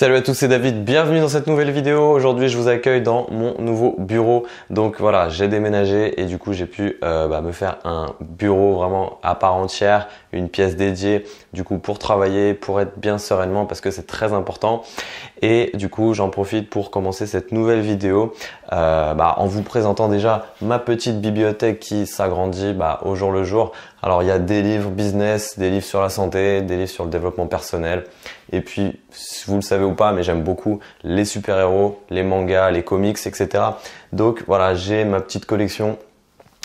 Salut à tous, c'est David, bienvenue dans cette nouvelle vidéo. Aujourd'hui, je vous accueille dans mon nouveau bureau. Donc voilà, j'ai déménagé et du coup, j'ai pu euh, bah, me faire un bureau vraiment à part entière, une pièce dédiée du coup pour travailler, pour être bien sereinement parce que c'est très important. Et du coup j'en profite pour commencer cette nouvelle vidéo euh, bah, en vous présentant déjà ma petite bibliothèque qui s'agrandit bah, au jour le jour. Alors il y a des livres business, des livres sur la santé, des livres sur le développement personnel. Et puis vous le savez ou pas, mais j'aime beaucoup les super-héros, les mangas, les comics, etc. Donc voilà, j'ai ma petite collection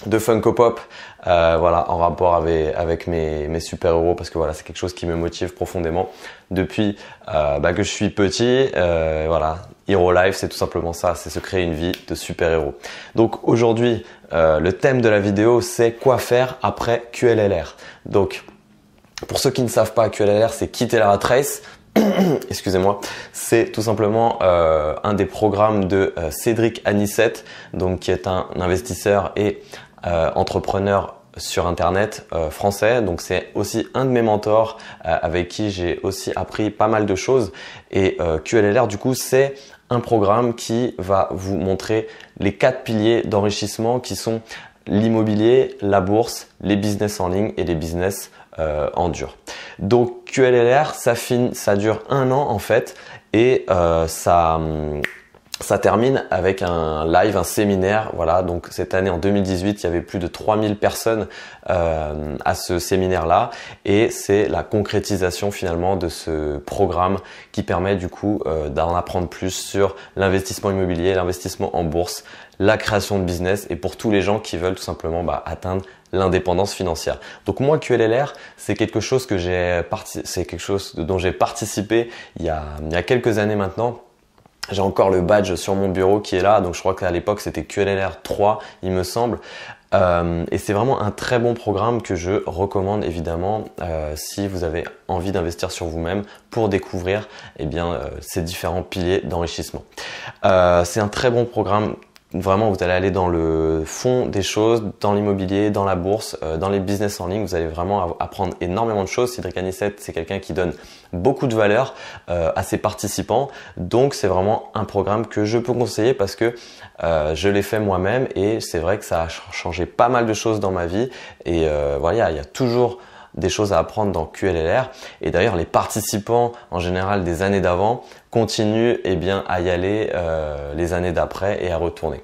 de Funko Pop, euh, voilà, en rapport avec, mes, super-héros, parce que voilà, c'est quelque chose qui me motive profondément depuis euh, bah, que je suis petit. Euh, voilà, Hero Life, c'est tout simplement ça, c'est se créer une vie de super-héros. Donc aujourd'hui, le thème de la vidéo, c'est quoi faire après QLLR. Donc, pour ceux qui ne savent pas, QLLR, c'est quitter la trace excusez-moi, c'est tout simplement un des programmes de Cédric Anissette, donc qui est un investisseur et euh, entrepreneur sur internet euh, français. Donc c'est aussi un de mes mentors euh, avec qui j'ai aussi appris pas mal de choses. Et QLLR du coup c'est un programme qui va vous montrer les quatre piliers d'enrichissement qui sont l'immobilier, la bourse, les business en ligne et les business en dur. Donc QLLR ça, ça dure un an en fait et ça hum, ça termine avec un live, un séminaire. Voilà, donc cette année en 2018, il y avait plus de 3000 personnes euh, à ce séminaire-là. Et c'est la concrétisation finalement de ce programme qui permet du coup euh, d'en apprendre plus sur l'investissement immobilier, l'investissement en bourse, la création de business et pour tous les gens qui veulent tout simplement bah, atteindre l'indépendance financière. Donc moi QLLR, c'est quelque chose que j'ai c'est quelque chose dont j'ai participé il y a quelques années maintenant j'ai encore le badge sur mon bureau qui est là, donc je crois qu'à l'époque c'était QLR 3, il me semble. Euh, et c'est vraiment un très bon programme que je recommande évidemment euh, si vous avez envie d'investir sur vous-même pour découvrir eh bien, euh, ces différents piliers d'enrichissement. c'est un très bon programme vraiment, vous allez aller dans le fond des choses, dans l'immobilier, dans la bourse, euh, dans les business en ligne. Vous allez vraiment apprendre énormément de choses. Cédric Anissette, c'est quelqu'un qui donne beaucoup de valeur euh, à ses participants. Donc, c'est vraiment un programme que je peux conseiller parce que euh, je l'ai fait moi-même et c'est vrai que ça a changé pas mal de choses dans ma vie. Et voilà, il y a toujours des choses à apprendre dans QLLR. Et d'ailleurs, les participants en général des années d'avant continue et eh bien, à y aller euh, les années d'après et à retourner.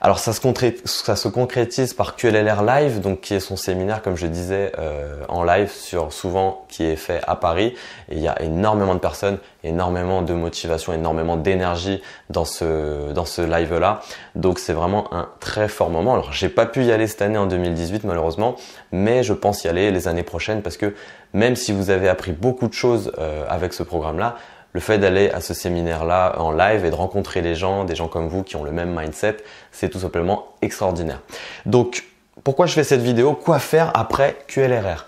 Alors ça se, ça se, concrétise par QLLR Live, donc qui est son séminaire, comme je disais, euh, en live sur souvent qui est fait à Paris. Et il y a énormément de personnes, énormément de motivation, énormément d'énergie dans ce, dans ce live-là. Donc c'est vraiment un très fort moment. Alors j'ai pas pu y aller cette année en 2018 malheureusement, mais je pense y aller les années prochaines parce que même si vous avez appris beaucoup de choses euh, avec ce programme-là, le fait d'aller à ce séminaire-là en live et de rencontrer les gens, des gens comme vous qui ont le même mindset, c'est tout simplement extraordinaire. Donc, pourquoi je fais cette vidéo Quoi faire après QLRR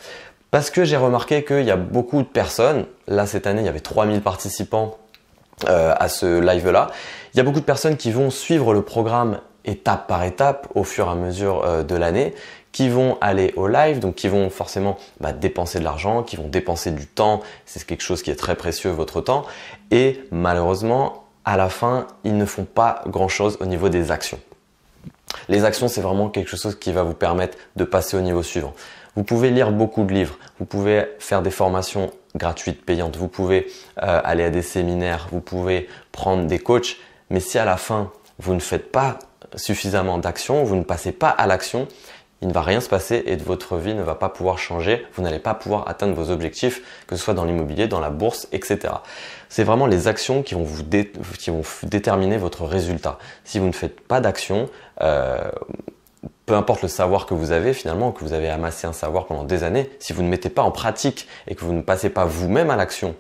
Parce que j'ai remarqué qu'il y a beaucoup de personnes, là cette année il y avait 3000 participants euh, à ce live-là, il y a beaucoup de personnes qui vont suivre le programme étape par étape au fur et à mesure euh, de l'année, qui vont aller au live, donc qui vont forcément bah, dépenser de l'argent, qui vont dépenser du temps, c'est quelque chose qui est très précieux, votre temps, et malheureusement, à la fin, ils ne font pas grand-chose au niveau des actions. Les actions, c'est vraiment quelque chose qui va vous permettre de passer au niveau suivant. Vous pouvez lire beaucoup de livres, vous pouvez faire des formations gratuites, payantes, vous pouvez euh, aller à des séminaires, vous pouvez prendre des coachs, mais si à la fin, vous ne faites pas suffisamment d'actions, vous ne passez pas à l'action, il ne va rien se passer et votre vie ne va pas pouvoir changer, vous n'allez pas pouvoir atteindre vos objectifs, que ce soit dans l'immobilier, dans la bourse, etc. C'est vraiment les actions qui vont, déterminer votre résultat. Si vous ne faites pas d'action, euh, peu importe le savoir que vous avez finalement, que vous avez amassé un savoir pendant des années, si vous ne mettez pas en pratique et que vous ne passez pas vous-même à l'action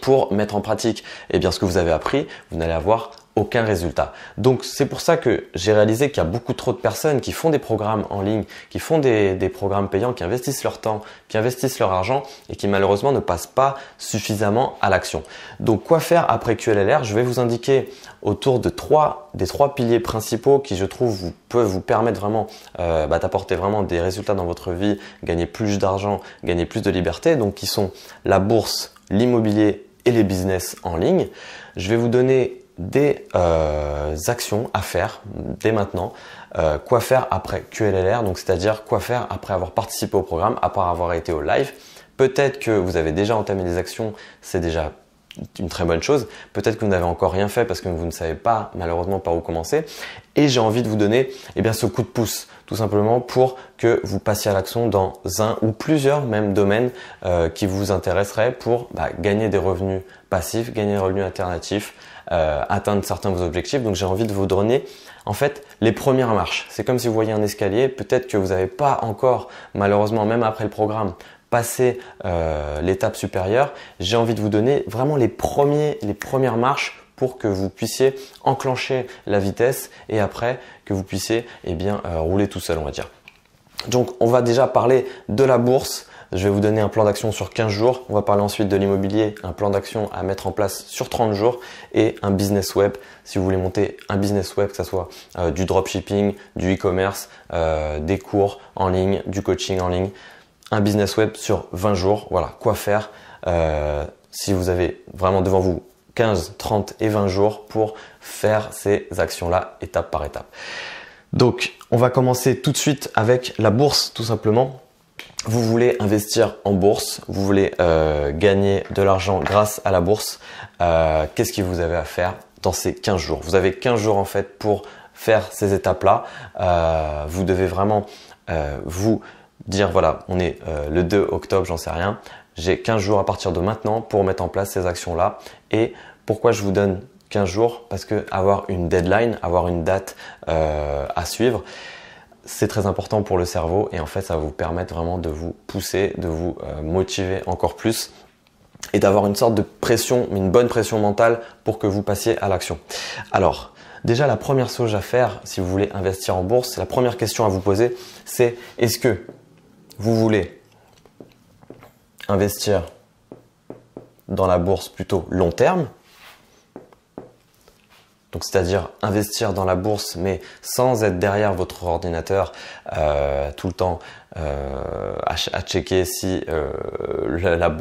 pour mettre en pratique eh bien, ce que vous avez appris, vous n'allez avoir aucun résultat. Donc c'est pour ça que j'ai réalisé qu'il y a beaucoup trop de personnes qui font des programmes en ligne, qui font des, programmes payants, qui investissent leur temps, qui investissent leur argent et qui malheureusement ne passent pas suffisamment à l'action. Donc quoi faire après QLLR Je vais vous indiquer autour de trois des trois piliers principaux qui je trouve vous, peuvent vous permettre vraiment euh, bah, d'apporter vraiment des résultats dans votre vie, gagner plus d'argent, gagner plus de liberté. Donc qui sont la bourse, l'immobilier et les business en ligne. Je vais vous donner des euh, actions à faire dès maintenant. Euh, quoi faire après QLLR, donc c'est-à-dire quoi faire après avoir participé au programme, après avoir été au live. Peut-être que vous avez déjà entamé des actions, c'est déjà une très bonne chose. Peut-être que vous n'avez encore rien fait parce que vous ne savez pas malheureusement par où commencer. Et j'ai envie de vous donner eh bien, ce coup de pouce, tout simplement pour que vous passiez à l'action dans un ou plusieurs mêmes domaines euh, qui vous intéresseraient pour bah, gagner des revenus passifs, gagner des revenus alternatifs, euh, atteindre certains de vos objectifs. Donc j'ai envie de vous donner en fait les premières marches. C'est comme si vous voyez un escalier, peut-être que vous n'avez pas encore, malheureusement même après le programme, passé euh, l'étape supérieure. J'ai envie de vous donner vraiment les, premiers, les premières marches pour que vous puissiez enclencher la vitesse et après que vous puissiez eh bien, euh, rouler tout seul on va dire. Donc on va déjà parler de la bourse, je vais vous donner un plan d'action sur 15 jours. On va parler ensuite de l'immobilier, un plan d'action à mettre en place sur 30 jours et un business web. Si vous voulez monter un business web, que ce soit euh, du dropshipping, du e-commerce, euh, des cours en ligne, du coaching en ligne, un business web sur 20 jours. Voilà, quoi faire euh, si vous avez vraiment devant vous 15, 30 et 20 jours pour faire ces actions-là étape par étape. Donc, on va commencer tout de suite avec la bourse, tout simplement vous voulez investir en bourse, vous voulez euh, gagner de l'argent grâce à la bourse, euh, qu'est-ce que vous avez à faire dans ces 15 jours Vous avez 15 jours en fait pour faire ces étapes-là. Euh, vous devez vraiment vous dire, voilà, on est le 2 octobre, j'en sais rien. J'ai 15 jours à partir de maintenant pour mettre en place ces actions-là. Et pourquoi je vous donne 15 jours Parce que avoir une deadline, avoir une date à suivre, c'est très important pour le cerveau et en fait ça va vous permettre vraiment de vous pousser, de vous euh, motiver encore plus et d'avoir une sorte de pression, une bonne pression mentale pour que vous passiez à l'action. Alors, déjà la première chose à faire si vous voulez investir en bourse, la première question à vous poser, c'est est-ce que vous voulez investir dans la bourse plutôt long terme donc c'est-à-dire investir dans la bourse, mais sans être derrière votre ordinateur euh, tout le temps euh, à, checker si euh, la,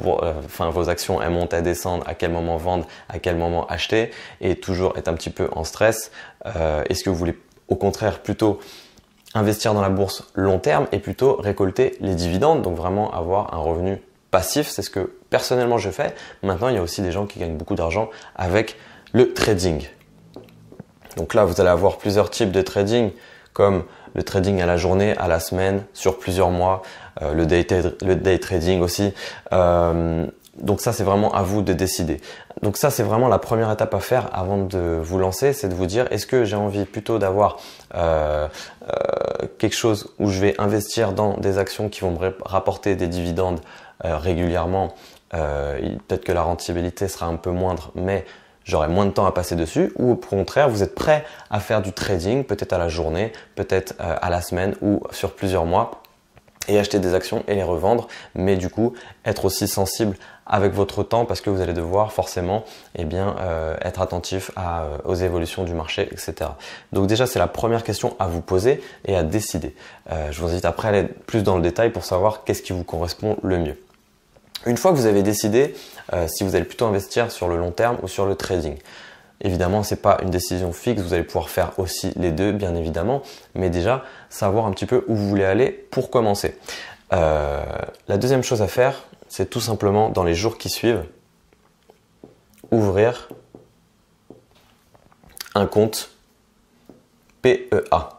enfin, vos actions elles montent à descendent, à quel moment vendre, à quel moment acheter, et toujours être un petit peu en stress. Est-ce que vous voulez au contraire plutôt investir dans la bourse long terme et plutôt récolter les dividendes, donc vraiment avoir un revenu passif, c'est ce que personnellement je fais. Maintenant, il y a aussi des gens qui gagnent beaucoup d'argent avec le trading. Donc là, vous allez avoir plusieurs types de trading, comme le trading à la journée, à la semaine, sur plusieurs mois, euh, le, day trading aussi. Euh, donc ça, c'est vraiment à vous de décider. Donc ça, c'est vraiment la première étape à faire avant de vous lancer, c'est de vous dire, est-ce que j'ai envie plutôt d'avoir euh, quelque chose où je vais investir dans des actions qui vont me rapporter des dividendes régulièrement Peut-être que la rentabilité sera un peu moindre, mais j'aurai moins de temps à passer dessus, ou au contraire, vous êtes prêt à faire du trading, peut-être à la journée, peut-être euh, à la semaine ou sur plusieurs mois, et acheter des actions et les revendre, mais du coup, être aussi sensible avec votre temps parce que vous allez devoir forcément eh bien, euh, être attentif euh, aux évolutions du marché, etc. Donc déjà, c'est la première question à vous poser et à décider. je vous invite après à aller plus dans le détail pour savoir qu'est-ce qui vous correspond le mieux. Une fois que vous avez décidé euh, si vous allez plutôt investir sur le long terme ou sur le trading, Évidemment, ce n'est pas une décision fixe, vous allez pouvoir faire aussi les deux, bien évidemment, mais déjà savoir un petit peu où vous voulez aller pour commencer. Euh, la deuxième chose à faire, c'est tout simplement dans les jours qui suivent, ouvrir un compte PEA.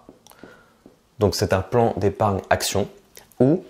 Donc c'est un plan d'épargne action où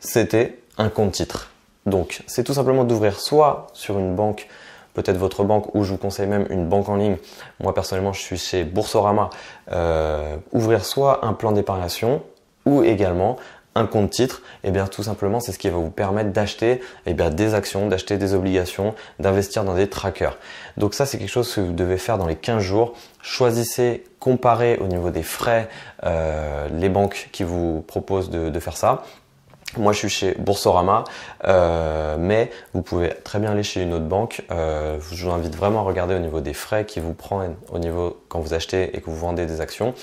c'était un compte titre. Donc, c'est tout simplement d'ouvrir soit sur une banque, peut-être votre banque, ou je vous conseille même une banque en ligne. Moi, personnellement, je suis chez Boursorama. Euh, ouvrir soit un plan d'épargnation ou également un compte titre, et eh bien tout simplement c'est ce qui va vous permettre d'acheter eh bien des actions, d'acheter des obligations, d'investir dans des trackers. Donc ça c'est quelque chose que vous devez faire dans les 15 jours. Choisissez, comparez au niveau des frais euh, les banques qui vous proposent de faire ça. Moi, je suis chez Boursorama, euh, mais vous pouvez très bien aller chez une autre banque. Euh, je vous invite vraiment à regarder au niveau des frais qui vous prennent au niveau quand vous achetez et que vous vendez des actions.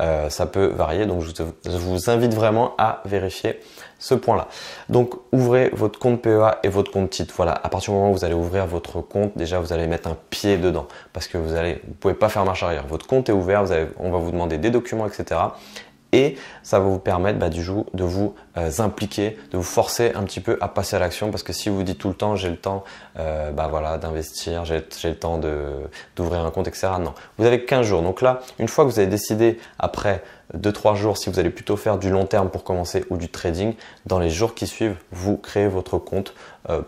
Euh, ça peut varier, donc je, vous invite vraiment à vérifier ce point-là. Donc, ouvrez votre compte PEA et votre compte titre. Voilà, à partir du moment où vous allez ouvrir votre compte, déjà vous allez mettre un pied dedans parce que vous allez, vous pouvez pas faire marche arrière. Votre compte est ouvert, on va vous demander des documents, etc et ça va vous permettre bah, du jour de vous euh, impliquer, de vous forcer un petit peu à passer à l'action parce que si vous dites tout le temps j'ai le temps euh, bah, voilà, d'investir, j'ai le temps d'ouvrir un compte, etc. Non, vous avez 15 jours. Donc là, une fois que vous avez décidé après 2-3 jours si vous allez plutôt faire du long terme pour commencer ou du trading, dans les jours qui suivent, vous créez votre compte euh,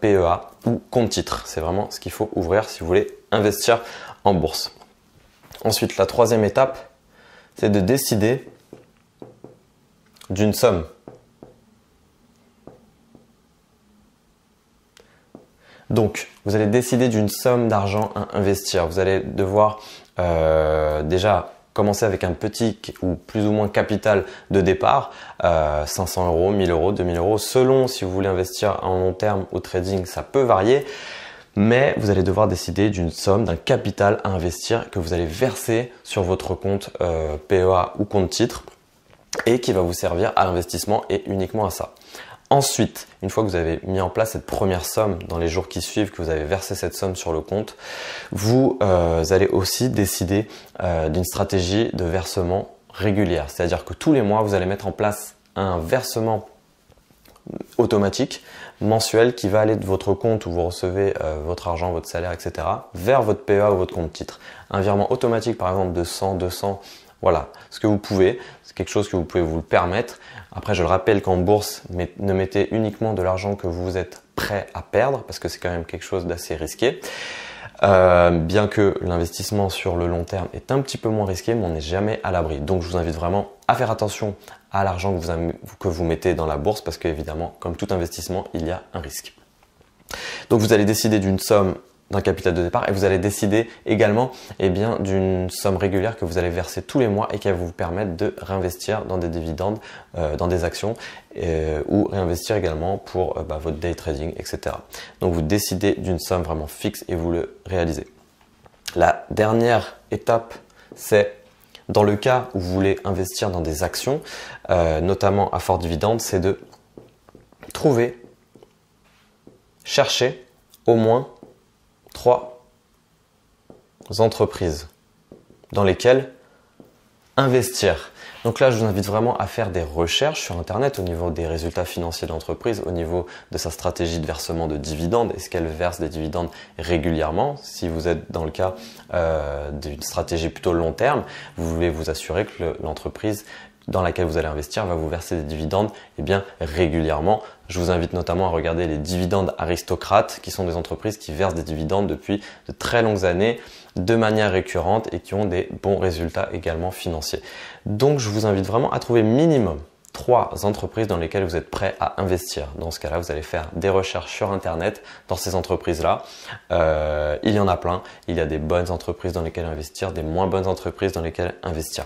PEA e ou compte titre. C'est vraiment ce qu'il faut ouvrir si vous voulez investir en bourse. Ensuite, la troisième étape, c'est de décider d'une somme. Donc, vous allez décider d'une somme d'argent à investir. Vous allez devoir euh, déjà commencer avec un petit ou plus ou moins capital de départ, 500 euh, euros, 1000 euros, 2000 euros, selon si vous voulez investir en long terme au trading, ça peut varier, mais vous allez devoir décider d'une somme, d'un capital à investir que vous allez verser sur votre compte euh, PEA ou compte titre et qui va vous servir à l'investissement et uniquement à ça. Ensuite, une fois que vous avez mis en place cette première somme dans les jours qui suivent, que vous avez versé cette somme sur le compte, vous euh, allez aussi décider euh, d'une stratégie de versement régulière. C'est-à-dire que tous les mois, vous allez mettre en place un versement automatique mensuel qui va aller de votre compte où vous recevez euh, votre argent, votre salaire, etc., vers votre PEA ou votre compte titre. Un virement automatique, par exemple, de 100, 200, voilà, ce que vous pouvez, c'est quelque chose que vous pouvez vous le permettre. Après, je le rappelle qu'en bourse, ne mettez uniquement de l'argent que vous êtes prêt à perdre, parce que c'est quand même quelque chose d'assez risqué. Euh, bien que l'investissement sur le long terme est un petit peu moins risqué, mais on n'est jamais à l'abri. Donc je vous invite vraiment à faire attention à l'argent que vous, que vous mettez dans la bourse, parce qu'évidemment, comme tout investissement, il y a un risque. Donc vous allez décider d'une somme capital de départ et vous allez décider également et eh bien d'une somme régulière que vous allez verser tous les mois et qui va vous permettre de réinvestir dans des dividendes, euh, dans des actions euh, ou réinvestir également pour euh, bah, votre day trading, etc. Donc vous décidez d'une somme vraiment fixe et vous le réalisez. La dernière étape, c'est dans le cas où vous voulez investir dans des actions, notamment à fort dividende, c'est de trouver, chercher au moins trois entreprises dans lesquelles investir. Donc là, je vous invite vraiment à faire des recherches sur Internet au niveau des résultats financiers d'entreprise, au niveau de sa stratégie de versement de dividendes. Est-ce qu'elle verse des dividendes régulièrement Si vous êtes dans le cas euh, d'une stratégie plutôt long terme, vous voulez vous assurer que l'entreprise dans laquelle vous allez investir va vous verser des dividendes et eh bien, régulièrement. Je vous invite notamment à regarder les dividendes aristocrates, qui sont des entreprises qui versent des dividendes depuis de très longues années de manière récurrente et qui ont des bons résultats également financiers. Donc je vous invite vraiment à trouver minimum trois entreprises dans lesquelles vous êtes prêt à investir. Dans ce cas-là, vous allez faire des recherches sur Internet dans ces entreprises-là. Euh, il y en a plein. Il y a des bonnes entreprises dans lesquelles investir, des moins bonnes entreprises dans lesquelles investir.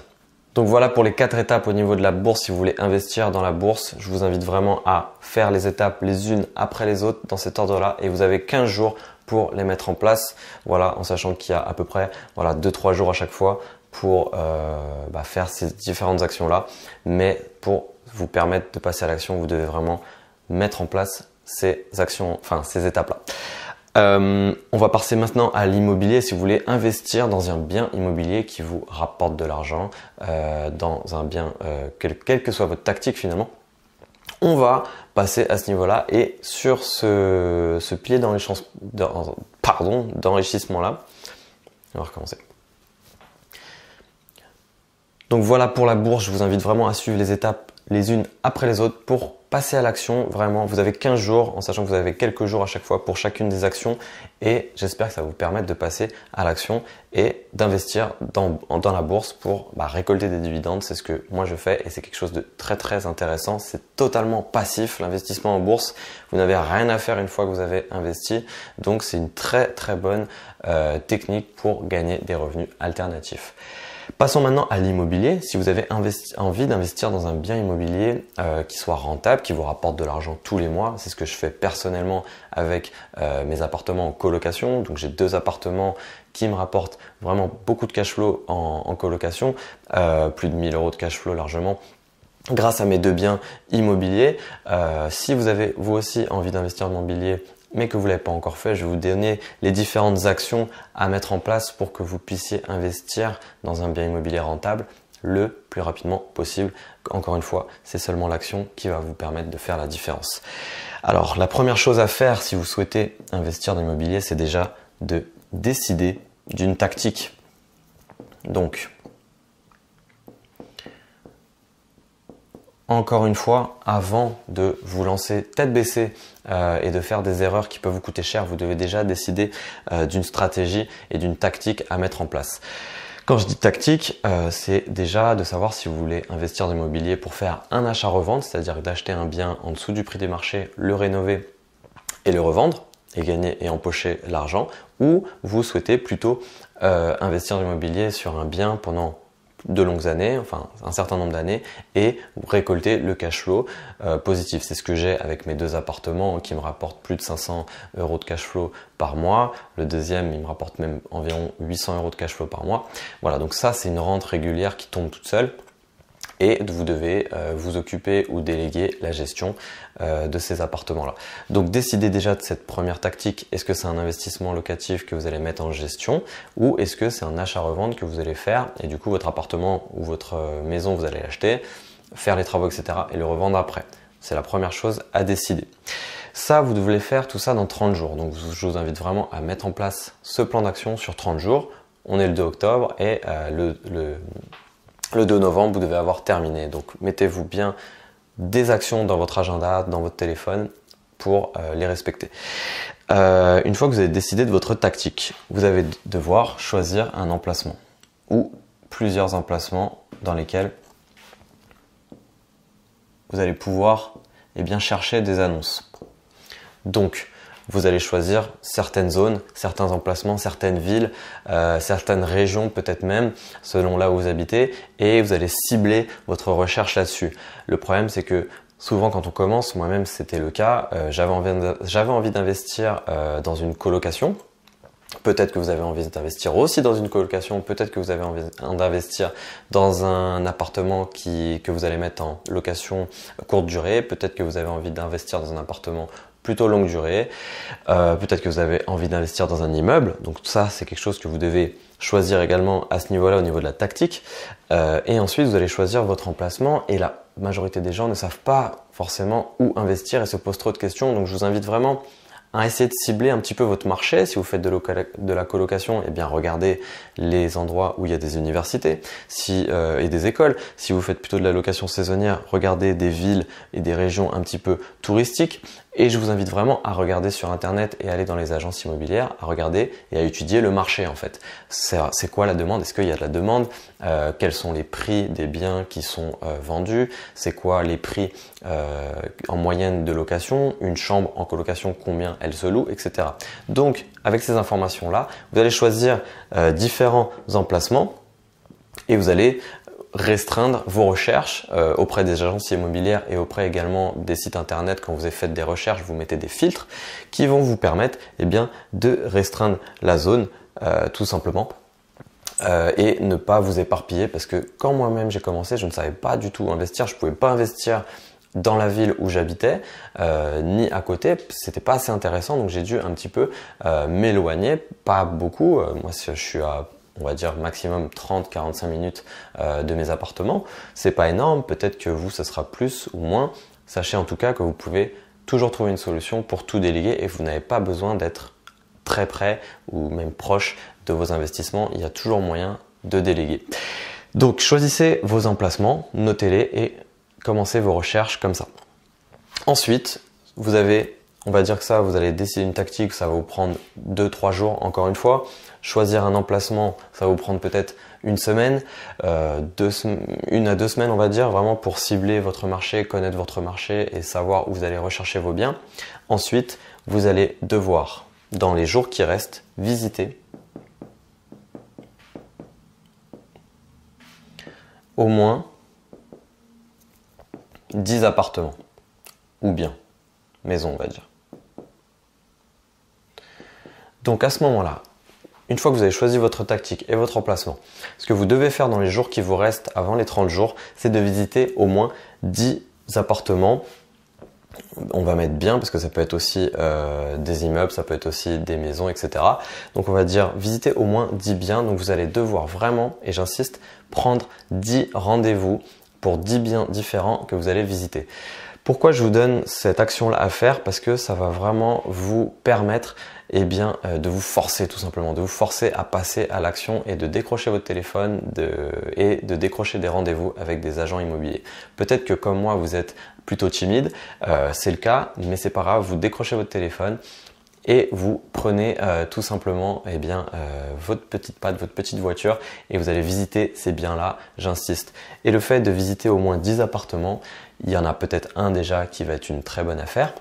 Donc voilà pour les quatre étapes au niveau de la bourse. Si vous voulez investir dans la bourse, je vous invite vraiment à faire les étapes les unes après les autres dans cet ordre-là et vous avez 15 jours pour les mettre en place. Voilà, en sachant qu'il y a à peu près voilà 2-3 jours à chaque fois pour euh, bah, faire ces différentes actions-là. Mais pour vous permettre de passer à l'action, vous devez vraiment mettre en place ces actions, enfin ces étapes-là. Euh, on va passer maintenant à l'immobilier. Si vous voulez investir dans un bien immobilier qui vous rapporte de l'argent, euh, dans un bien, euh, quelle que soit votre tactique finalement, on va passer à ce niveau-là et sur ce, ce pilier d'enrichissement là, on va recommencer. Donc voilà pour la bourse, je vous invite vraiment à suivre les étapes les unes après les autres pour passez à l'action, vraiment. Vous avez 15 jours, en sachant que vous avez quelques jours à chaque fois pour chacune des actions. Et j'espère que ça va vous permettre de passer à l'action et d'investir dans, la bourse pour bah, récolter des dividendes. C'est ce que moi je fais et c'est quelque chose de très très intéressant. C'est totalement passif l'investissement en bourse. Vous n'avez rien à faire une fois que vous avez investi. Donc c'est une très très bonne euh, technique pour gagner des revenus alternatifs. Passons maintenant à l'immobilier. Si vous avez envie d'investir dans un bien immobilier euh, qui soit rentable, qui vous rapporte de l'argent tous les mois, c'est ce que je fais personnellement avec euh, mes appartements en colocation. Donc j'ai deux appartements qui me rapportent vraiment beaucoup de cash flow en, colocation, euh, plus de 1000 euros de cash flow largement grâce à mes deux biens immobiliers. si vous avez vous aussi envie d'investir dans l'immobilier mais que vous ne l'avez pas encore fait, je vais vous donner les différentes actions à mettre en place pour que vous puissiez investir dans un bien immobilier rentable le plus rapidement possible. Encore une fois, c'est seulement l'action qui va vous permettre de faire la différence. Alors, la première chose à faire si vous souhaitez investir dans l'immobilier, c'est déjà de décider d'une tactique. Donc, encore une fois, avant de vous lancer tête baissée euh, et de faire des erreurs qui peuvent vous coûter cher, vous devez déjà décider euh, d'une stratégie et d'une tactique à mettre en place. Quand je dis tactique, euh, c'est déjà de savoir si vous voulez investir dans l'immobilier pour faire un achat-revente, c'est-à-dire d'acheter un bien en dessous du prix du marché, le rénover et le revendre et gagner et empocher l'argent, ou vous souhaitez plutôt investir dans l'immobilier sur un bien pendant de longues années, enfin un certain nombre d'années, et récolter le cash flow euh, positif. C'est ce que j'ai avec mes deux appartements qui me rapportent plus de 500 euros de cash flow par mois. Le deuxième, il me rapporte même environ 800 euros de cash flow par mois. Voilà, donc ça c'est une rente régulière qui tombe toute seule et vous devez euh, vous occuper ou déléguer la gestion euh, de ces appartements-là. Donc décidez déjà de cette première tactique, est-ce que c'est un investissement locatif que vous allez mettre en gestion ou est-ce que c'est un achat-revente que vous allez faire et du coup votre appartement ou votre euh, maison vous allez l'acheter, faire les travaux etc. et le revendre après. C'est la première chose à décider. Ça, vous devez faire tout ça dans 30 jours. Donc je vous invite vraiment à mettre en place ce plan d'action sur 30 jours. On est le 2 octobre et le le 2 novembre, vous devez avoir terminé. Donc mettez-vous bien des actions dans votre agenda, dans votre téléphone, pour euh, les respecter. Euh, une fois que vous avez décidé de votre tactique, vous allez devoir choisir un emplacement ou plusieurs emplacements dans lesquels vous allez pouvoir et eh bien, chercher des annonces. Donc, vous allez choisir certaines zones, certains emplacements, certaines villes, euh, certaines régions peut-être même, selon là où vous habitez, et vous allez cibler votre recherche là-dessus. Le problème, c'est que Souvent quand on commence, moi-même c'était le cas, euh, j'avais envie d'investir euh, dans une colocation. Peut-être que vous avez envie d'investir aussi dans une colocation, peut-être que vous avez envie d'investir dans un appartement que vous allez mettre en location courte durée, peut-être que vous avez envie d'investir dans un appartement plutôt longue durée. Euh, peut-être que vous avez envie d'investir dans un immeuble. Donc ça, c'est quelque chose que vous devez choisir également à ce niveau-là au niveau de la tactique. Euh, et ensuite, vous allez choisir votre emplacement. Et la majorité des gens ne savent pas forcément où investir et se posent trop de questions. Donc je vous invite vraiment à essayer de cibler un petit peu votre marché. Si vous faites de, la colocation, eh bien regardez les endroits où il y a des universités euh, et des écoles. Si vous faites plutôt de la location saisonnière, regardez des villes et des régions un petit peu touristiques. Et je vous invite vraiment à regarder sur Internet et aller dans les agences immobilières, à regarder et à étudier le marché en fait. C'est quoi la demande Est-ce qu'il y a de la demande euh, Quels sont les prix des biens qui sont euh, vendus C'est quoi les prix euh, en moyenne de location Une chambre en colocation, combien elle se loue, etc. Donc avec ces informations-là, vous allez choisir différents emplacements et vous allez restreindre vos recherches euh, auprès des agences immobilières et auprès également des sites internet quand vous faites des recherches vous mettez des filtres qui vont vous permettre et eh bien de restreindre la zone euh, tout simplement euh, et ne pas vous éparpiller parce que quand moi-même j'ai commencé je ne savais pas du tout investir je pouvais pas investir dans la ville où j'habitais ni à côté c'était pas assez intéressant donc j'ai dû un petit peu m'éloigner pas beaucoup moi je suis à on va dire maximum 30-45 minutes euh, de mes appartements. C'est pas énorme, peut-être que vous, ce sera plus ou moins. Sachez en tout cas que vous pouvez toujours trouver une solution pour tout déléguer et vous n'avez pas besoin d'être très près ou même proche de vos investissements. Il y a toujours moyen de déléguer. Donc choisissez vos emplacements, notez-les et commencez vos recherches comme ça. Ensuite, vous avez, on va dire que ça, vous allez décider une tactique, ça va vous prendre 2-3 jours encore une fois. Choisir un emplacement, ça va vous prendre peut-être une semaine, euh, une à deux semaines on va dire, vraiment pour cibler votre marché, connaître votre marché et savoir où vous allez rechercher vos biens. Ensuite, vous allez devoir, dans les jours qui restent, visiter au moins 10 appartements ou bien maison on va dire. Donc à ce moment-là, une fois que vous avez choisi votre tactique et votre emplacement, ce que vous devez faire dans les jours qui vous restent avant les 30 jours, c'est de visiter au moins 10 appartements on va mettre bien parce que ça peut être aussi euh, des immeubles, ça peut être aussi des maisons, etc. Donc on va dire visiter au moins 10 biens. Donc vous allez devoir vraiment, et j'insiste, prendre 10 rendez-vous pour 10 biens différents que vous allez visiter. Pourquoi je vous donne cette action-là à faire Parce que ça va vraiment vous permettre eh bien, euh, de vous forcer tout simplement, de vous forcer à passer à l'action et de décrocher votre téléphone et de décrocher des rendez-vous avec des agents immobiliers. Peut-être que comme moi, vous êtes plutôt timide, euh, c'est le cas, mais c'est pas grave, vous décrochez votre téléphone, et vous prenez euh, tout simplement eh bien, euh, votre petite patte, votre petite voiture et vous allez visiter ces biens-là, j'insiste. Et le fait de visiter au moins 10 appartements, il y en a peut-être un déjà qui va être une très bonne affaire.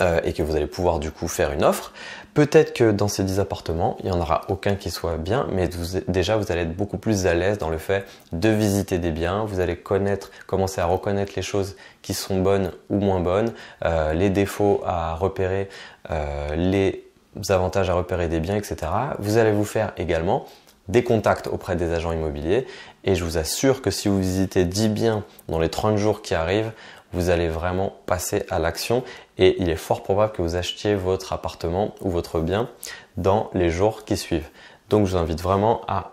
Euh, et que vous allez pouvoir du coup faire une offre. Peut-être que dans ces 10 appartements, il n'y en aura aucun qui soit bien, mais déjà vous allez être beaucoup plus à l'aise dans le fait de visiter des biens, vous allez connaître, commencer à reconnaître les choses qui sont bonnes ou moins bonnes, euh, les défauts à repérer, euh, les avantages à repérer des biens, etc. Vous allez vous faire également des contacts auprès des agents immobiliers et je vous assure que si vous visitez 10 biens dans les 30 jours qui arrivent, vous allez vraiment passer à l'action et il est fort probable que vous achetiez votre appartement ou votre bien dans les jours qui suivent. Donc je vous invite vraiment à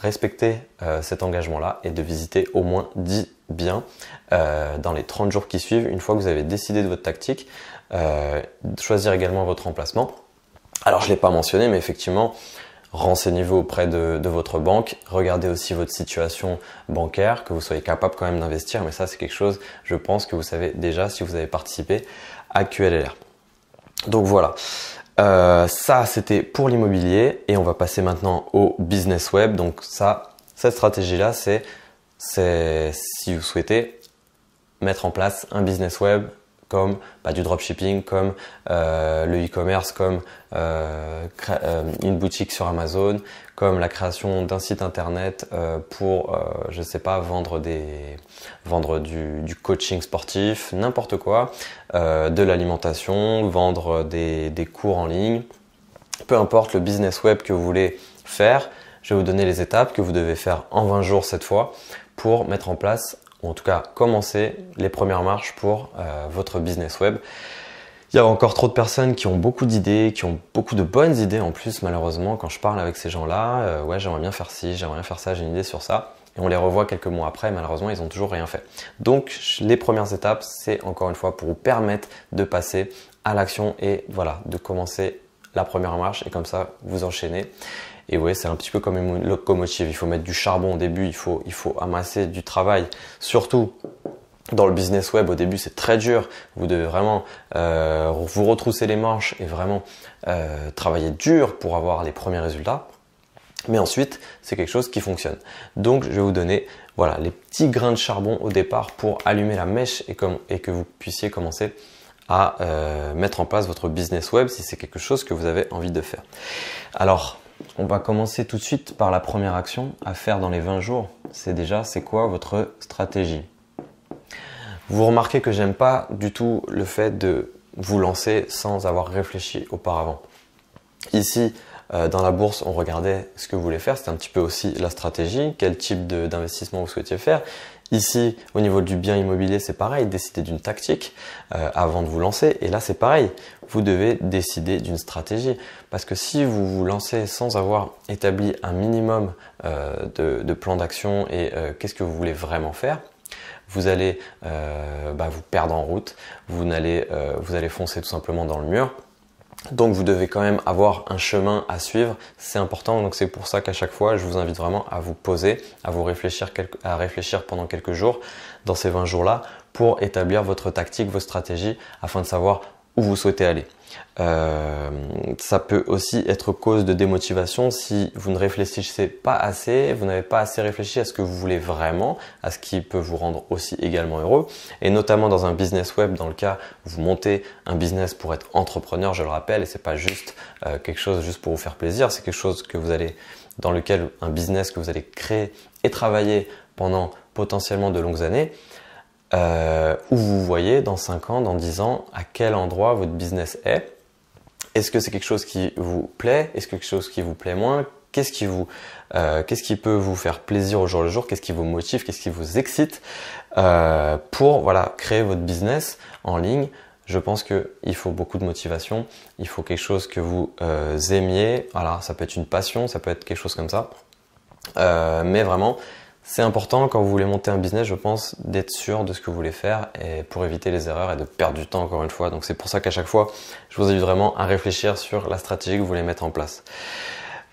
respecter euh, cet engagement-là et de visiter au moins 10 biens euh, dans les 30 jours qui suivent, une fois que vous avez décidé de votre tactique, euh, choisir également votre emplacement. Alors je ne l'ai pas mentionné, mais effectivement, renseignez-vous auprès de, votre banque, regardez aussi votre situation bancaire, que vous soyez capable quand même d'investir, mais ça c'est quelque chose, je pense que vous savez déjà si vous avez participé à QLLR. Donc voilà, euh, ça c'était pour l'immobilier et on va passer maintenant au business web. Donc ça, cette stratégie-là, c'est si vous souhaitez mettre en place un business web comme bah, du dropshipping, comme euh, le e-commerce, comme euh, euh, une boutique sur Amazon, comme la création d'un site internet pour, je sais pas, vendre des, vendre du, coaching sportif, n'importe quoi, de l'alimentation, vendre des, des cours en ligne, peu importe le business web que vous voulez faire. Je vais vous donner les étapes que vous devez faire en 20 jours cette fois pour mettre en place en tout cas commencer les premières marches pour euh, votre business web. Il y a encore trop de personnes qui ont beaucoup d'idées, qui ont beaucoup de bonnes idées en plus, malheureusement, quand je parle avec ces gens-là, euh, ouais, j'aimerais bien faire ci, j'aimerais bien faire ça, j'ai une idée sur ça. Et on les revoit quelques mois après, et malheureusement, ils n'ont toujours rien fait. Donc, les premières étapes, c'est encore une fois pour vous permettre de passer à l'action et voilà, de commencer la première marche et comme ça, vous enchaînez. Et vous voyez, c'est un petit peu comme une locomotive. Il faut mettre du charbon au début, il faut, amasser du travail. Surtout dans le business web, au début, c'est très dur. Vous devez vraiment euh, vous retrousser les manches et vraiment euh, travailler dur pour avoir les premiers résultats. Mais ensuite, c'est quelque chose qui fonctionne. Donc, je vais vous donner voilà, les petits grains de charbon au départ pour allumer la mèche et, que vous puissiez commencer à euh, mettre en place votre business web si c'est quelque chose que vous avez envie de faire. Alors, on va commencer tout de suite par la première action à faire dans les 20 jours. C'est déjà, c'est quoi votre stratégie Vous remarquez que j'aime pas du tout le fait de vous lancer sans avoir réfléchi auparavant. Ici, euh, dans la bourse, on regardait ce que vous voulez faire, C'est un petit peu aussi la stratégie, quel type d'investissement vous souhaitiez faire. Ici, au niveau du bien immobilier, c'est pareil, décidez d'une tactique euh, avant de vous lancer. Et là, c'est pareil, vous devez décider d'une stratégie. Parce que si vous vous lancez sans avoir établi un minimum euh, de, plan d'action et euh, qu'est-ce que vous voulez vraiment faire, vous allez bah, vous perdre en route, vous allez foncer tout simplement dans le mur donc vous devez quand même avoir un chemin à suivre, c'est important. Donc c'est pour ça qu'à chaque fois, je vous invite vraiment à vous poser, à vous réfléchir, à réfléchir pendant quelques jours dans ces 20 jours-là pour établir votre tactique, vos stratégies afin de savoir où vous souhaitez aller. Euh, ça peut aussi être cause de démotivation si vous ne réfléchissez pas assez, vous n'avez pas assez réfléchi à ce que vous voulez vraiment, à ce qui peut vous rendre aussi également heureux. Et notamment dans un business web, dans le cas où vous montez un business pour être entrepreneur, je le rappelle, et c'est pas juste euh, quelque chose juste pour vous faire plaisir, c'est quelque chose que vous allez, dans lequel un business que vous allez créer et travailler pendant potentiellement de longues années. Euh, où vous voyez dans 5 ans, dans 10 ans, à quel endroit votre business est. Est-ce que c'est quelque chose qui vous plaît Est-ce que quelque chose qui vous plaît moins Qu'est-ce qui euh, qui peut vous faire plaisir au jour le jour Qu'est-ce qui vous motive Qu'est-ce qui vous excite euh, pour voilà créer votre business en ligne je pense qu'il faut beaucoup de motivation, il faut quelque chose que vous aimiez, voilà, ça peut être une passion, ça peut être quelque chose comme ça. mais vraiment, c'est important quand vous voulez monter un business, je pense, d'être sûr de ce que vous voulez faire et pour éviter les erreurs et de perdre du temps encore une fois. Donc c'est pour ça qu'à chaque fois, je vous invite vraiment à réfléchir sur la stratégie que vous voulez mettre en place.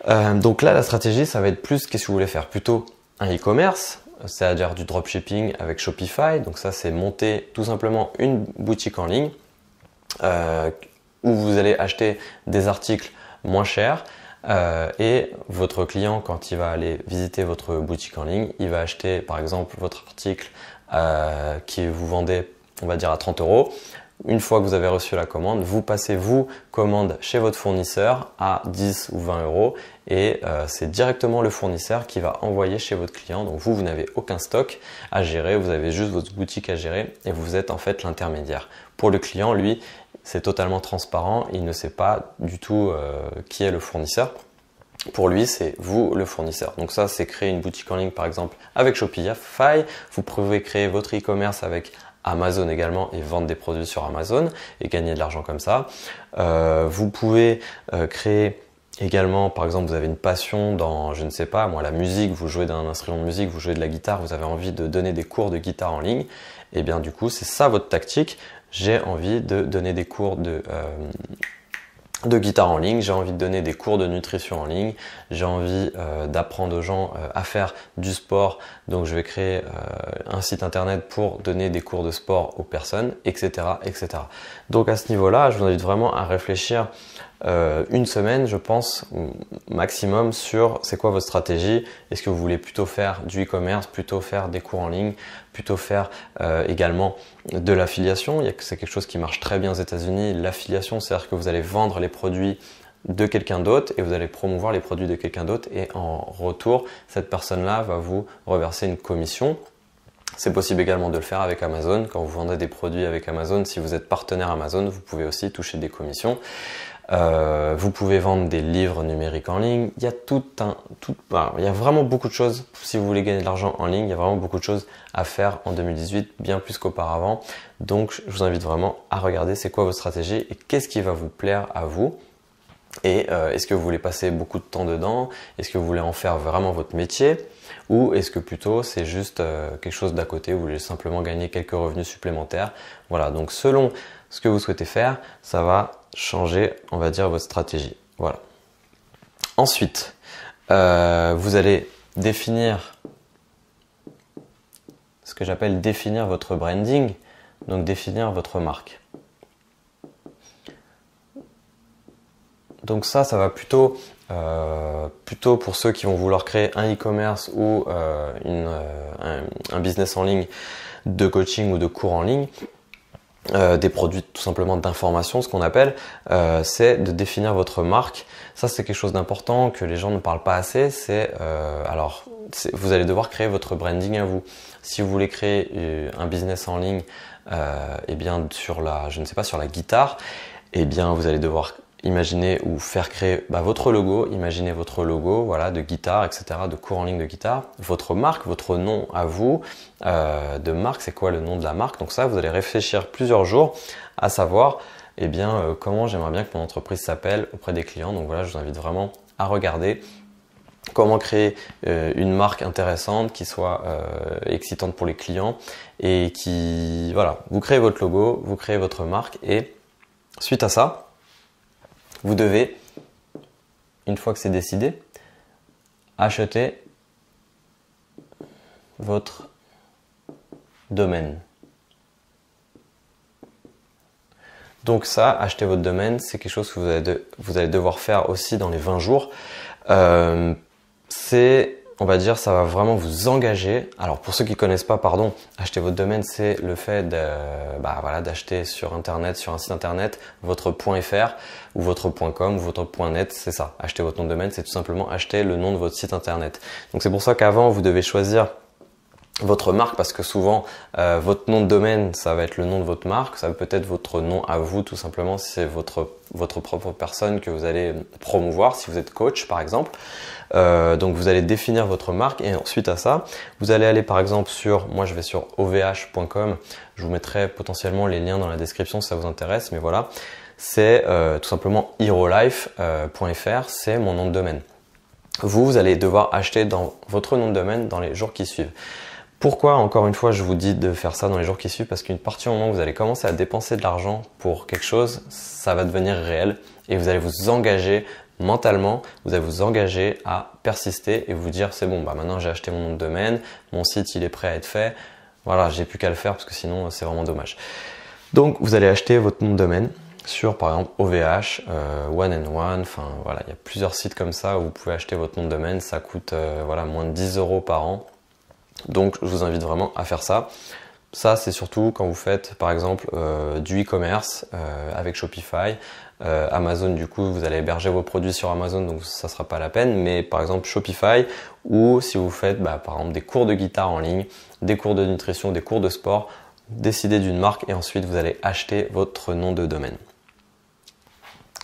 Euh, donc là, la stratégie, ça va être plus qu'est-ce que vous voulez faire. Plutôt un e-commerce, c'est-à-dire du dropshipping avec Shopify. Donc ça, c'est monter tout simplement une boutique en ligne euh, où vous allez acheter des articles moins chers euh, et votre client, quand il va aller visiter votre boutique en ligne, il va acheter par exemple votre article euh, qui vous vendez, on va dire, à 30 euros. Une fois que vous avez reçu la commande, vous passez vous commande chez votre fournisseur à 10 ou 20 euros et euh, c'est directement le fournisseur qui va envoyer chez votre client. Donc vous, vous n'avez aucun stock à gérer, vous avez juste votre boutique à gérer et vous êtes en fait l'intermédiaire. Pour le client, lui, c'est totalement transparent, il ne sait pas du tout euh, qui est le fournisseur. Pour lui, c'est vous le fournisseur. Donc ça, c'est créer une boutique en ligne par exemple avec Shopify. Vous pouvez créer votre e-commerce avec Amazon également et vendre des produits sur Amazon et gagner de l'argent comme ça. Euh, vous pouvez euh, créer également, par exemple, vous avez une passion dans, je ne sais pas, moi, la musique, vous jouez d'un instrument de musique, vous jouez de la guitare, vous avez envie de donner des cours de guitare en ligne, et eh bien du coup, c'est ça votre tactique j'ai envie de donner des cours euh, de, guitare en ligne, j'ai envie de donner des cours de nutrition en ligne, j'ai envie euh, d'apprendre aux gens euh, à faire du sport, donc je vais créer un site internet pour donner des cours de sport aux personnes, etc. etc. Donc à ce niveau-là, je vous invite vraiment à réfléchir une semaine, je pense, maximum sur c'est quoi votre stratégie. Est-ce que vous voulez plutôt faire du e-commerce, plutôt faire des cours en ligne, faire euh, également de l'affiliation. il que C'est quelque chose qui marche très bien aux États-Unis. L'affiliation, c'est-à-dire que vous allez vendre les produits de quelqu'un d'autre et vous allez promouvoir les produits de quelqu'un d'autre et en retour, cette personne-là va vous reverser une commission. C'est possible également de le faire avec Amazon. Quand vous vendez des produits avec Amazon, si vous êtes partenaire Amazon, vous pouvez aussi toucher des commissions. Euh, vous pouvez vendre des livres numériques en ligne. Il y a tout tout, il y a vraiment beaucoup de choses. Si vous voulez gagner de l'argent en ligne, il y a vraiment beaucoup de choses à faire en 2018, bien plus qu'auparavant. Donc, je vous invite vraiment à regarder c'est quoi votre stratégie et qu'est-ce qui va vous plaire à vous. Et euh, est-ce que vous voulez passer beaucoup de temps dedans Est-ce que vous voulez en faire vraiment votre métier Ou est-ce que plutôt c'est juste euh, quelque chose d'à côté Vous voulez simplement gagner quelques revenus supplémentaires Voilà, donc selon ce que vous souhaitez faire, ça va changer, on va dire, votre stratégie. Voilà. Ensuite, euh, vous allez définir ce que j'appelle définir votre branding, donc définir votre marque. Donc ça, ça va plutôt, euh, plutôt pour ceux qui vont vouloir créer un e-commerce ou euh, un business en ligne de coaching ou de cours en ligne. Euh, des produits tout simplement d'information, ce qu'on appelle, euh, c'est de définir votre marque. Ça, c'est quelque chose d'important que les gens ne parlent pas assez. C'est euh, alors, vous allez devoir créer votre branding à vous. Si vous voulez créer un business en ligne, et eh bien sur la, je ne sais pas, sur la guitare, et eh bien vous allez devoir Imaginez ou faire créer bah, votre logo, imaginez votre logo, voilà, de guitare, etc., de cours en ligne de guitare, votre marque, votre nom à vous, euh, de marque, c'est quoi le nom de la marque. Donc ça, vous allez réfléchir plusieurs jours à savoir, eh bien, euh, comment j'aimerais bien que mon entreprise s'appelle auprès des clients. Donc voilà, je vous invite vraiment à regarder comment créer euh, une marque intéressante qui soit excitante pour les clients et qui, voilà, vous créez votre logo, vous créez votre marque et suite à ça, vous devez, une fois que c'est décidé, acheter votre domaine. Donc ça, acheter votre domaine, c'est quelque chose que vous allez, devoir faire aussi dans les 20 jours. Euh, c'est on va dire, ça va vraiment vous engager. Alors pour ceux qui connaissent pas, pardon, acheter votre domaine, c'est le fait de, bah voilà, d'acheter sur internet, sur un site internet, votre .fr ou votre .com ou votre .net, c'est ça. Acheter votre nom de domaine, c'est tout simplement acheter le nom de votre site internet. Donc c'est pour ça qu'avant vous devez choisir votre marque parce que souvent euh, votre nom de domaine ça va être le nom de votre marque, ça peut-être votre nom à vous tout simplement si c'est votre votre propre personne que vous allez promouvoir si vous êtes coach par exemple. Euh, donc vous allez définir votre marque et ensuite à ça vous allez aller par exemple sur moi je vais sur ovh.com, je vous mettrai potentiellement les liens dans la description si ça vous intéresse mais voilà c'est euh, tout simplement herolife.fr c'est mon nom de domaine. Vous, vous allez devoir acheter dans votre nom de domaine dans les jours qui suivent. Pourquoi, encore une fois, je vous dis de faire ça dans les jours qui suivent Parce qu'une partie du moment où vous allez commencer à dépenser de l'argent pour quelque chose, ça va devenir réel et vous allez vous engager mentalement, vous allez vous engager à persister et vous dire c'est bon, bah maintenant j'ai acheté mon nom de domaine, mon site il est prêt à être fait, voilà, j'ai plus qu'à le faire parce que sinon c'est vraiment dommage. Donc vous allez acheter votre nom de domaine sur par exemple OVH, euh, One and enfin voilà, il y a plusieurs sites comme ça où vous pouvez acheter votre nom de domaine, ça coûte euh, voilà moins de 10 euros par an donc je vous invite vraiment à faire ça. Ça, c'est surtout quand vous faites par exemple euh, du e-commerce euh, avec Shopify. Euh, Amazon, du coup, vous allez héberger vos produits sur Amazon, donc ça ne sera pas la peine. Mais par exemple Shopify, ou si vous faites bah, par exemple des cours de guitare en ligne, des cours de nutrition, des cours de sport, décidez d'une marque et ensuite vous allez acheter votre nom de domaine.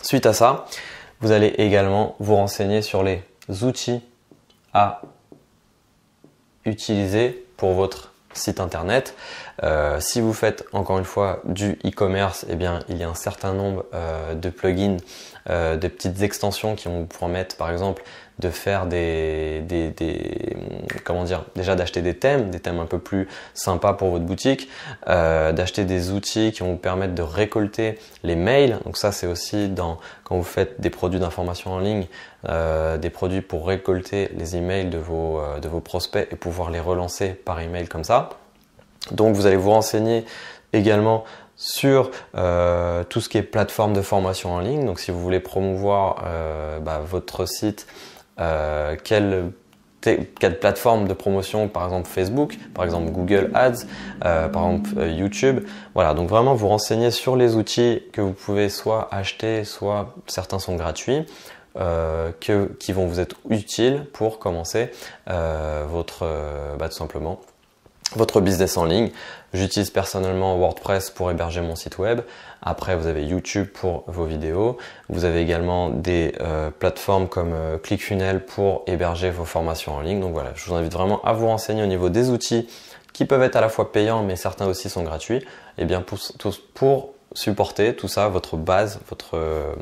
Suite à ça, vous allez également vous renseigner sur les outils à utiliser pour votre site internet. Euh, si vous faites encore une fois du e-commerce, et eh bien il y a un certain nombre euh, de plugins, euh, de petites extensions qui vont vous permettre par exemple de faire des, des, comment dire, déjà d'acheter des thèmes, des thèmes un peu plus sympas pour votre boutique, euh, d'acheter des outils qui vont vous permettre de récolter les mails. Donc ça, c'est aussi dans quand vous faites des produits d'information en ligne, euh, des produits pour récolter les emails de vos, euh, de vos prospects et pouvoir les relancer par email comme ça. Donc vous allez vous renseigner également sur tout ce qui est plateforme de formation en ligne. Donc si vous voulez promouvoir bah, votre site euh, quelle, plateforme de promotion, par exemple Facebook, par exemple Google Ads, euh, par exemple euh, YouTube. Voilà, donc vraiment vous renseigner sur les outils que vous pouvez soit acheter, soit certains sont gratuits. qui vont vous être utiles pour commencer votre bah, tout simplement votre business en ligne. J'utilise personnellement WordPress pour héberger mon site web. Après, vous avez YouTube pour vos vidéos. Vous avez également des euh, plateformes comme euh, Clickfunnel pour héberger vos formations en ligne. Donc voilà, je vous invite vraiment à vous renseigner au niveau des outils qui peuvent être à la fois payants, mais certains aussi sont gratuits. Et eh bien pour, pour supporter tout ça, votre base, votre, euh,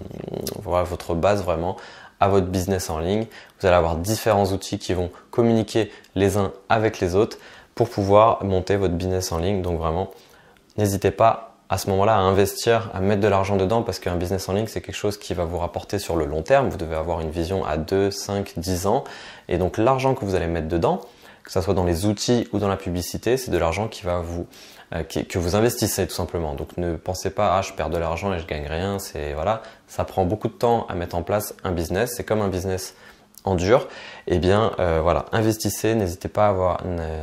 voilà, votre base vraiment à votre business en ligne. Vous allez avoir différents outils qui vont communiquer les uns avec les autres pour pouvoir monter votre business en ligne. Donc vraiment, n'hésitez pas à ce moment-là à investir, à mettre de l'argent dedans parce qu'un business en ligne, c'est quelque chose qui va vous rapporter sur le long terme. Vous devez avoir une vision à 2, 5, 10 ans. Et donc l'argent que vous allez mettre dedans, que ce soit dans les outils ou dans la publicité, c'est de l'argent qui va vous euh, que vous investissez tout simplement. Donc ne pensez pas ah je perds de l'argent et je gagne rien, c'est voilà, ça prend beaucoup de temps à mettre en place un business, c'est comme un business en dur, eh bien euh, voilà, investissez, n'hésitez pas à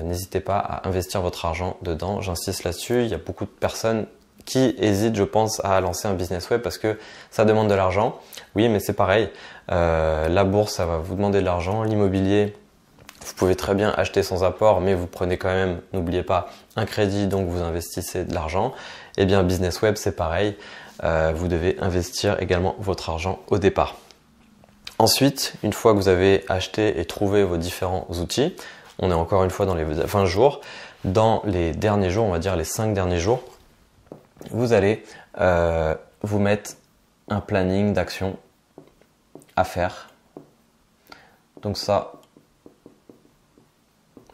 n'hésitez pas à investir votre argent dedans. J'insiste là-dessus, il y a beaucoup de personnes qui hésitent, je pense, à lancer un business web parce que ça demande de l'argent. Oui, mais c'est pareil. Euh, la bourse, ça va vous demander de l'argent. L'immobilier, vous pouvez très bien acheter sans apport, mais vous prenez quand même, n'oubliez pas, un crédit, donc vous investissez de l'argent. Eh bien, business web, c'est pareil. Euh, vous devez investir également votre argent au départ. Ensuite, une fois que vous avez acheté et trouvé vos différents outils, on est encore une fois dans les 20 jours, dans les derniers jours, on va dire les 5 derniers jours, vous allez euh, vous mettre un planning d'action à faire. Donc ça,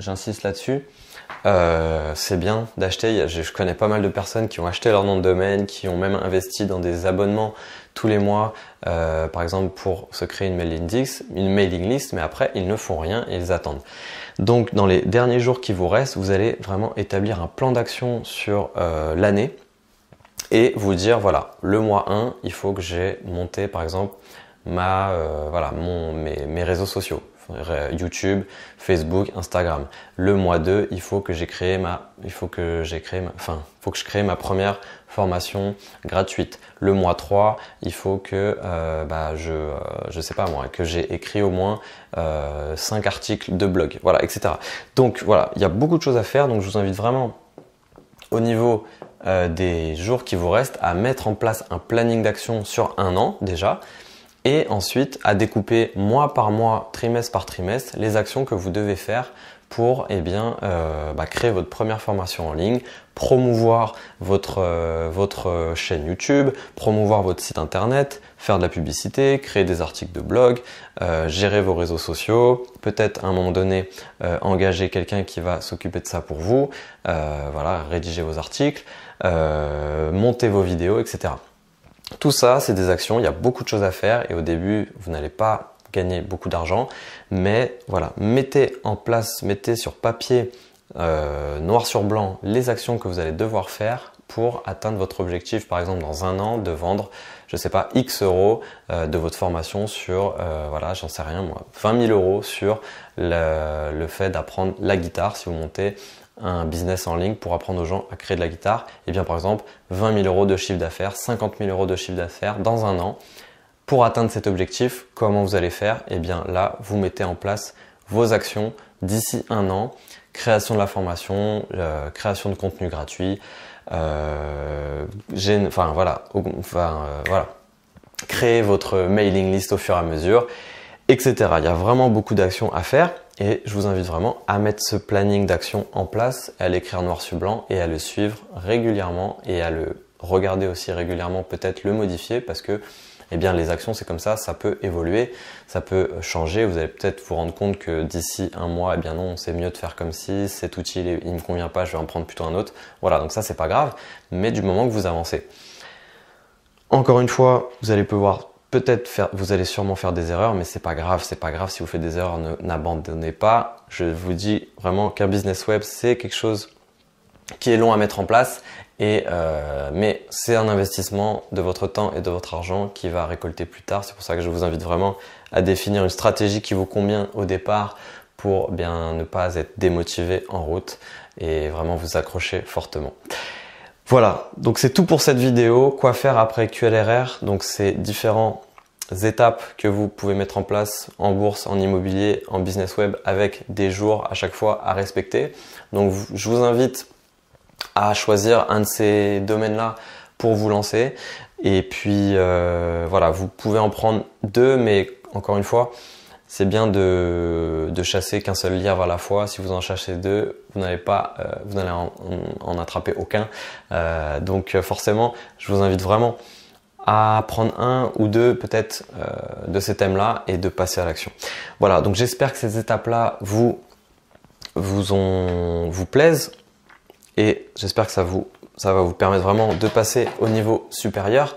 j'insiste là-dessus. Euh, c'est bien d'acheter. Je connais pas mal de personnes qui ont acheté leur nom de domaine, qui ont même investi dans des abonnements tous les mois, euh, par exemple, pour se créer une mailing, list, une mailing list, mais après, ils ne font rien et ils attendent. Donc, dans les derniers jours qui vous restent, vous allez vraiment établir un plan d'action sur euh, l'année et vous dire, voilà, le mois 1, il faut que j'ai monté, par exemple, ma, euh, voilà, mon, mes réseaux sociaux. Euh, YouTube, Facebook, Instagram. Le mois 2, il faut que j'ai créé ma, il faut que j'ai créé faut que je crée ma première formation gratuite. Le mois 3, il faut que, euh, bah, euh, je, sais pas moi, que j'ai écrit au moins 5 articles de blog, voilà, etc. Donc voilà, il y a beaucoup de choses à faire, donc je vous invite vraiment au niveau des jours qui vous restent à mettre en place un planning d'action sur un an déjà et ensuite à découper mois par mois, trimestre par trimestre, les actions que vous devez faire pour eh bien, euh, bah, créer votre première formation en ligne, promouvoir euh, votre, chaîne YouTube, promouvoir votre site internet, faire de la publicité, créer des articles de blog, euh, gérer vos réseaux sociaux, peut-être à un moment donné engager quelqu'un qui va s'occuper de ça pour vous, voilà, rédiger vos articles, monter vos vidéos, etc. Tout ça, c'est des actions, il y a beaucoup de choses à faire et au début, vous n'allez pas gagner beaucoup d'argent. Mais voilà, mettez en place, mettez sur papier euh, noir sur blanc les actions que vous allez devoir faire pour atteindre votre objectif, par exemple dans un an, de vendre, je ne sais pas, X euros euh, de votre formation sur, euh, voilà, j'en sais rien moi, 20 000 euros sur le fait d'apprendre la guitare si vous montez un business en ligne pour apprendre aux gens à créer de la guitare, et eh bien par exemple 20 000 euros de chiffre d'affaires, 50 000 euros de chiffre d'affaires dans un an. Pour atteindre cet objectif, comment vous allez faire Et eh bien là, vous mettez en place vos actions d'ici un an, création de la formation, euh, création de contenu gratuit, euh, enfin voilà, euh, voilà, créer votre mailing list au fur et à mesure, etc. Il y a vraiment beaucoup d'actions à faire. Et je vous invite vraiment à mettre ce planning d'action en place, à l'écrire noir sur blanc et à le suivre régulièrement et à le regarder aussi régulièrement, peut-être le modifier parce que eh bien les actions c'est comme ça, ça peut évoluer, ça peut changer, vous allez peut-être vous rendre compte que d'ici un mois, eh bien non, c'est mieux de faire comme si, cet outil il, me convient pas, je vais en prendre plutôt un autre. Voilà, donc ça c'est pas grave, mais du moment que vous avancez. Encore une fois, vous allez pouvoir peut-être faire, vous allez sûrement faire des erreurs, mais c'est pas grave, c'est pas grave si vous faites des erreurs, n'abandonnez pas. Je vous dis vraiment qu'un business web, c'est quelque chose qui est long à mettre en place, et euh, mais c'est un investissement de votre temps et de votre argent qui va récolter plus tard. C'est pour ça que je vous invite vraiment à définir une stratégie qui vous convient au départ pour bien ne pas être démotivé en route et vraiment vous accrocher fortement. Voilà, donc c'est tout pour cette vidéo. Quoi faire après QLRR Donc c'est différent étapes que vous pouvez mettre en place en bourse, en immobilier, en business web avec des jours à chaque fois à respecter. Donc je vous invite à choisir un de ces domaines-là pour vous lancer. Et puis euh, voilà, vous pouvez en prendre deux, mais encore une fois, c'est bien de, chasser qu'un seul livre à la fois. Si vous en chassez deux, vous n'allez pas, euh, vous n'allez en, attraper aucun. Euh, donc forcément, je vous invite vraiment à prendre un ou deux peut-être euh, de ces thèmes-là et de passer à l'action. Voilà, donc j'espère que ces étapes-là vous vous vous plaisent et j'espère que ça vous ça va vous permettre vraiment de passer au niveau supérieur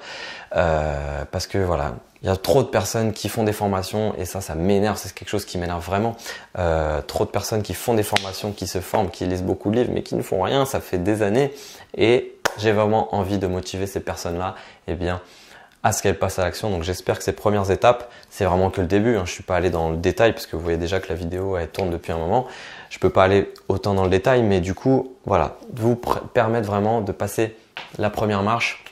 euh, parce que voilà il y a trop de personnes qui font des formations et ça, ça m'énerve. C'est quelque chose qui m'énerve vraiment. Euh, trop de personnes qui font des formations, qui se forment, qui lisent beaucoup de livres, mais qui ne font rien. Ça fait des années et j'ai vraiment envie de motiver ces personnes-là, et eh bien, à ce qu'elle passe à l'action. Donc j'espère que ces premières étapes, c'est vraiment que le début. Je hein. Je suis pas allé dans le détail parce que vous voyez déjà que la vidéo elle tourne depuis un moment. Je peux pas aller autant dans le détail, mais du coup, voilà, vous permettre vraiment de passer la première marche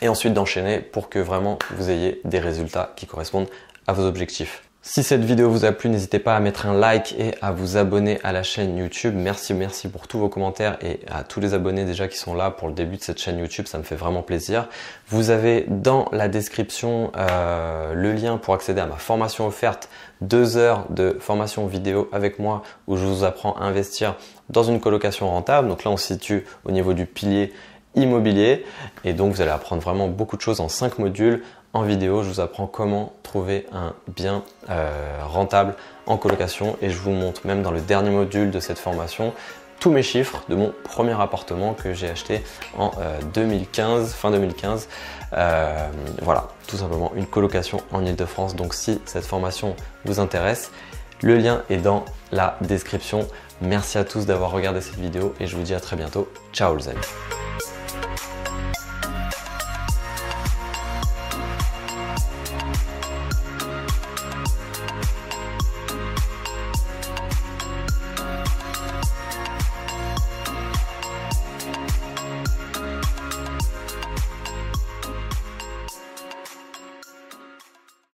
et ensuite d'enchaîner pour que vraiment vous ayez des résultats qui correspondent à vos objectifs. Si cette vidéo vous a plu, n'hésitez pas à mettre un like et à vous abonner à la chaîne YouTube. Merci, merci pour tous vos commentaires et à tous les abonnés déjà qui sont là pour le début de cette chaîne YouTube, ça me fait vraiment plaisir. Vous avez dans la description euh, le lien pour accéder à ma formation offerte, deux heures de formation vidéo avec moi où je vous apprends à investir dans une colocation rentable. Donc là, on se situe au niveau du pilier immobilier et donc vous allez apprendre vraiment beaucoup de choses en cinq modules en vidéo, je vous apprends comment trouver un bien euh, rentable en colocation et je vous montre même dans le dernier module de cette formation tous mes chiffres de mon premier appartement que j'ai acheté en 2015, euh, fin 2015. Euh, voilà, tout simplement une colocation en Ile-de-France. Donc si cette formation vous intéresse, le lien est dans la description. Merci à tous d'avoir regardé cette vidéo et je vous dis à très bientôt. Ciao les amis.